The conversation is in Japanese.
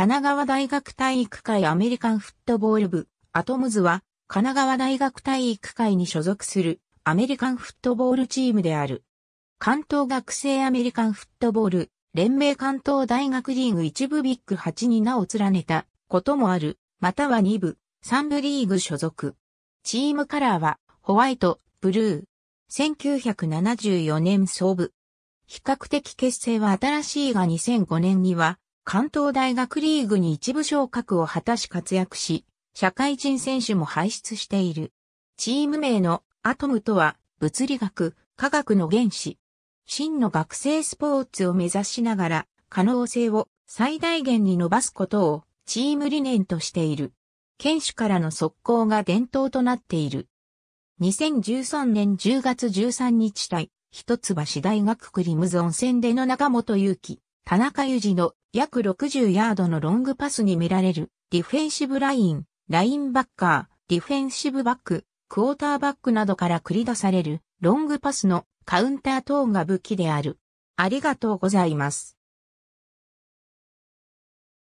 神奈川大学体育会アメリカンフットボール部、アトムズは、神奈川大学体育会に所属するアメリカンフットボールチームである。関東学生アメリカンフットボール、連盟関東大学リーグ1部ビッグ8に名を連ねたこともある、または2部、3部リーグ所属。チームカラーは、ホワイト、ブルー。1974年創部。比較的結成は新しいが2005年には、関東大学リーグに一部昇格を果たし活躍し、社会人選手も輩出している。チーム名のアトムとは物理学、科学の原子。真の学生スポーツを目指しながら可能性を最大限に伸ばすことをチーム理念としている。剣士からの速攻が伝統となっている。2013年10月13日対、一橋大学クリムゾン戦での中本祐樹、田中裕二の約60ヤードのロングパスに見られる、ディフェンシブライン、ラインバッカー、ディフェンシブバック、クォーターバックなどから繰り出される、ロングパスのカウンター等が武器である。ありがとうございます。